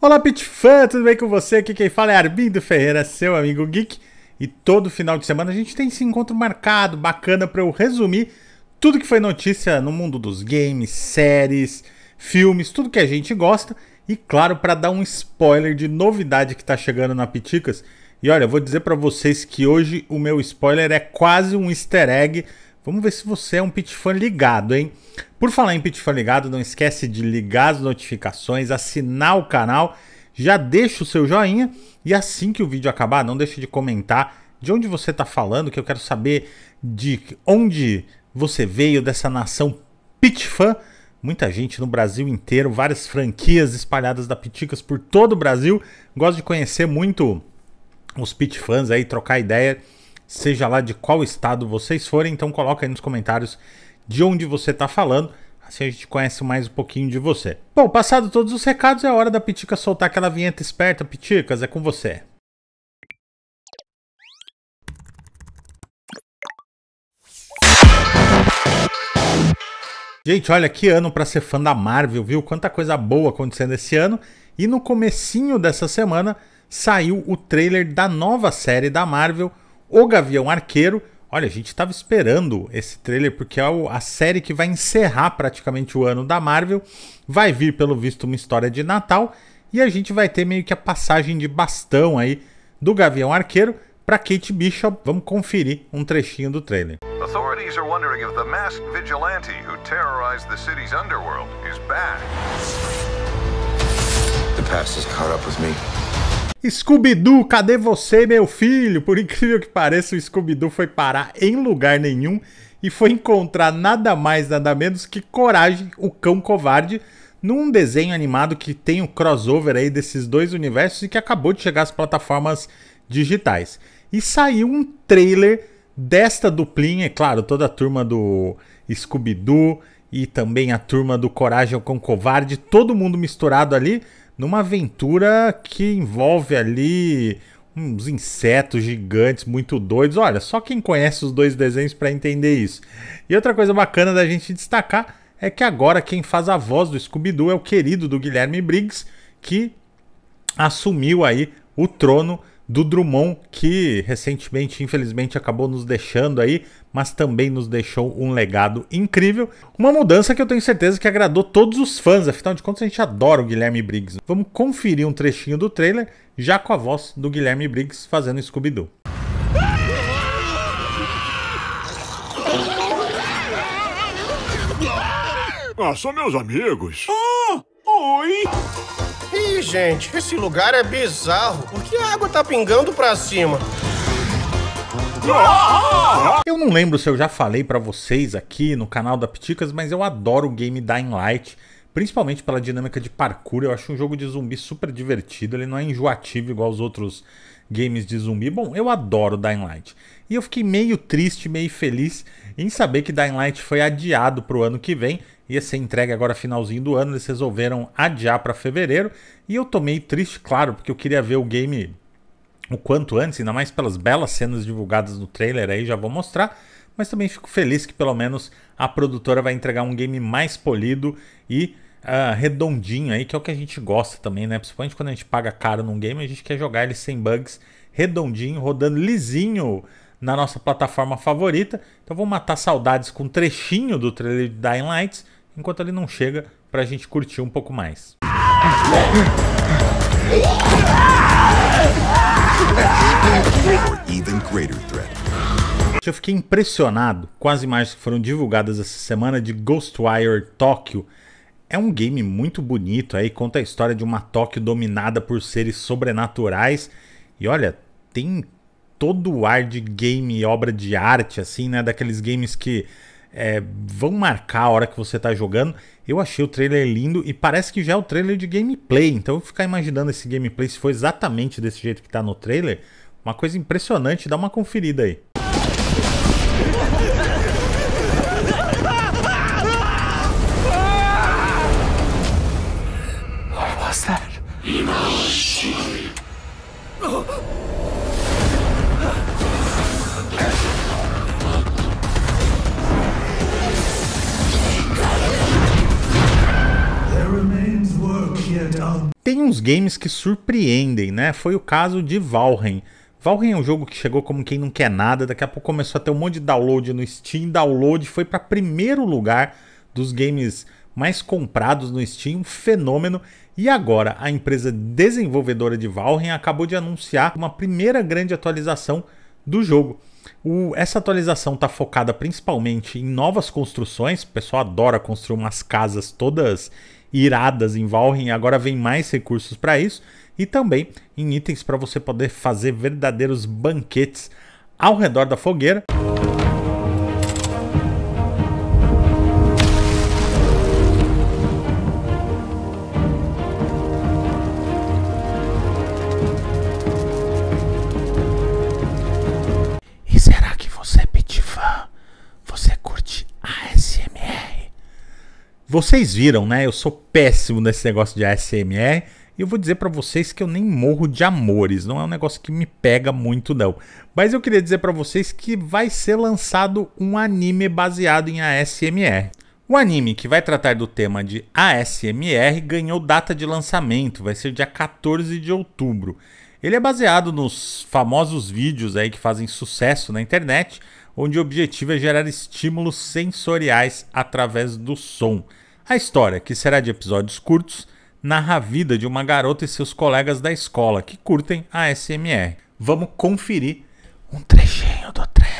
Olá, Pitfan! tudo bem com você? Aqui quem fala é Arbindo Ferreira, seu amigo geek. E todo final de semana a gente tem esse encontro marcado, bacana, para eu resumir tudo que foi notícia no mundo dos games, séries, filmes, tudo que a gente gosta. E claro, para dar um spoiler de novidade que está chegando na Piticas. E olha, eu vou dizer para vocês que hoje o meu spoiler é quase um easter egg Vamos ver se você é um Pitfan ligado, hein? Por falar em Pitfan ligado, não esquece de ligar as notificações, assinar o canal, já deixa o seu joinha e assim que o vídeo acabar, não deixe de comentar de onde você está falando, que eu quero saber de onde você veio dessa nação Pitfan. Muita gente no Brasil inteiro, várias franquias espalhadas da Piticas por todo o Brasil. Gosto de conhecer muito os Pitfans aí, trocar ideia seja lá de qual estado vocês forem, então coloca aí nos comentários de onde você está falando, assim a gente conhece mais um pouquinho de você. Bom, passado todos os recados, é hora da Pitica soltar aquela vinheta esperta. Piticas, é com você. Gente, olha que ano para ser fã da Marvel, viu? Quanta coisa boa acontecendo esse ano. E no comecinho dessa semana saiu o trailer da nova série da Marvel, o Gavião Arqueiro. Olha, a gente estava esperando esse trailer porque é a série que vai encerrar praticamente o ano da Marvel. Vai vir, pelo visto, uma história de Natal e a gente vai ter meio que a passagem de bastão aí do Gavião Arqueiro para Kate Bishop. Vamos conferir um trechinho do trailer. Authorities are wondering if the masked vigilante who terrorized the city's underworld is back. The past has caught up with me. Scooby-Doo, cadê você, meu filho? Por incrível que pareça, o Scooby-Doo foi parar em lugar nenhum e foi encontrar nada mais, nada menos que Coragem, o cão covarde, num desenho animado que tem o um crossover aí desses dois universos e que acabou de chegar às plataformas digitais. E saiu um trailer desta duplinha, é claro, toda a turma do Scooby-Doo e também a turma do Coragem o Cão Covarde, todo mundo misturado ali, numa aventura que envolve ali uns insetos gigantes muito doidos. Olha, só quem conhece os dois desenhos para entender isso. E outra coisa bacana da gente destacar é que agora quem faz a voz do Scooby-Doo é o querido do Guilherme Briggs, que assumiu aí o trono do Drummond, que recentemente, infelizmente, acabou nos deixando aí, mas também nos deixou um legado incrível. Uma mudança que eu tenho certeza que agradou todos os fãs, afinal de contas a gente adora o Guilherme Briggs. Vamos conferir um trechinho do trailer, já com a voz do Guilherme Briggs fazendo Scooby-Doo. Ah, são meus amigos. Ah! Oi! Ih, gente, esse lugar é bizarro. Por que a água tá pingando pra cima? Ah! Eu não lembro se eu já falei para vocês aqui no canal da Pticas, mas eu adoro o game Dying Light, principalmente pela dinâmica de parkour. Eu acho um jogo de zumbi super divertido, ele não é enjoativo igual os outros games de zumbi. Bom, eu adoro Dying Light. E eu fiquei meio triste, meio feliz em saber que Dying Light foi adiado para o ano que vem ia ser entregue agora finalzinho do ano, eles resolveram adiar para fevereiro e eu tomei triste, claro, porque eu queria ver o game o quanto antes, ainda mais pelas belas cenas divulgadas no trailer aí, já vou mostrar, mas também fico feliz que pelo menos a produtora vai entregar um game mais polido e uh, redondinho aí, que é o que a gente gosta também, né? Principalmente quando a gente paga caro num game, a gente quer jogar ele sem bugs, redondinho, rodando lisinho na nossa plataforma favorita. Então vou matar saudades com um trechinho do trailer de Dying Lights, enquanto ele não chega para a gente curtir um pouco mais. Eu fiquei impressionado com as imagens que foram divulgadas essa semana de Ghostwire Tokyo. É um game muito bonito aí, conta a história de uma Tóquio dominada por seres sobrenaturais. E olha, tem todo o ar de game, obra de arte, assim, né? Daqueles games que é, vão marcar a hora que você está jogando. Eu achei o trailer lindo e parece que já é o trailer de gameplay. Então eu ficar imaginando esse gameplay se for exatamente desse jeito que está no trailer, uma coisa impressionante. Dá uma conferida aí. What was that? alguns games que surpreendem, né? Foi o caso de Valheim. Valheim é um jogo que chegou como quem não quer nada, daqui a pouco começou a ter um monte de download no Steam, download foi para primeiro lugar dos games mais comprados no Steam, um fenômeno. E agora a empresa desenvolvedora de Valheim acabou de anunciar uma primeira grande atualização do jogo. O, essa atualização está focada principalmente em novas construções. O pessoal adora construir umas casas todas iradas em Valheim, agora vem mais recursos para isso e também em itens para você poder fazer verdadeiros banquetes ao redor da fogueira. Vocês viram, né? Eu sou péssimo nesse negócio de ASMR. E eu vou dizer para vocês que eu nem morro de amores, não é um negócio que me pega muito não. Mas eu queria dizer para vocês que vai ser lançado um anime baseado em ASMR. O anime que vai tratar do tema de ASMR ganhou data de lançamento, vai ser dia 14 de outubro. Ele é baseado nos famosos vídeos aí que fazem sucesso na internet, onde o objetivo é gerar estímulos sensoriais através do som. A história, que será de episódios curtos, narra a vida de uma garota e seus colegas da escola que curtem a SMR. Vamos conferir um trechinho do trailer.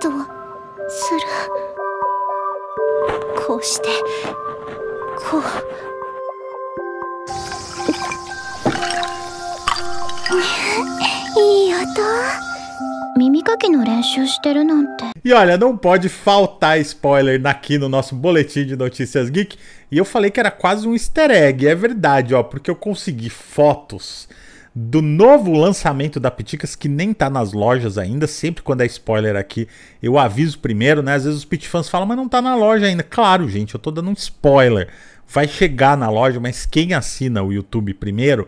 Oh, E olha, não pode faltar spoiler aqui no nosso boletim de notícias geek. E eu falei que era quase um easter egg, é verdade, ó, porque eu consegui fotos do novo lançamento da Piticas, que nem tá nas lojas ainda. Sempre quando é spoiler aqui, eu aviso primeiro, né? Às vezes os Pit fãs falam, mas não tá na loja ainda. Claro, gente, eu tô dando um spoiler. Vai chegar na loja, mas quem assina o YouTube primeiro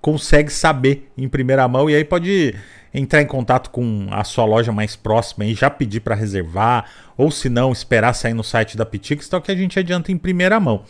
consegue saber em primeira mão e aí pode entrar em contato com a sua loja mais próxima e já pedir para reservar, ou se não, esperar sair no site da Pitix, tal então que a gente adianta em primeira mão.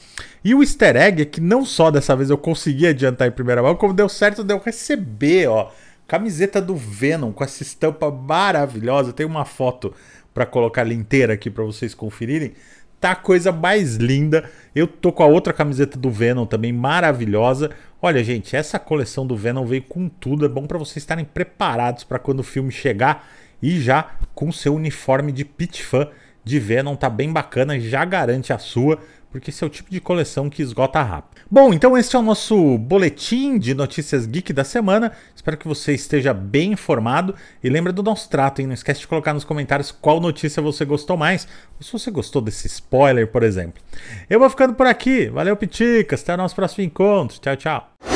E o easter egg é que não só dessa vez eu consegui adiantar em primeira mão, como deu certo de eu receber, ó, camiseta do Venom com essa estampa maravilhosa. Tem uma foto para colocar ali inteira aqui para vocês conferirem tá a coisa mais linda. Eu tô com a outra camiseta do Venom também, maravilhosa. Olha, gente, essa coleção do Venom veio com tudo. É bom para vocês estarem preparados para quando o filme chegar e já com seu uniforme de Pit Fan de Venom, tá bem bacana, já garante a sua porque esse é o tipo de coleção que esgota rápido. Bom, então esse é o nosso boletim de notícias geek da semana. Espero que você esteja bem informado e lembra do nosso trato, hein? Não esquece de colocar nos comentários qual notícia você gostou mais, ou se você gostou desse spoiler, por exemplo. Eu vou ficando por aqui. Valeu, Piticas. Até o nosso próximo encontro. Tchau, tchau.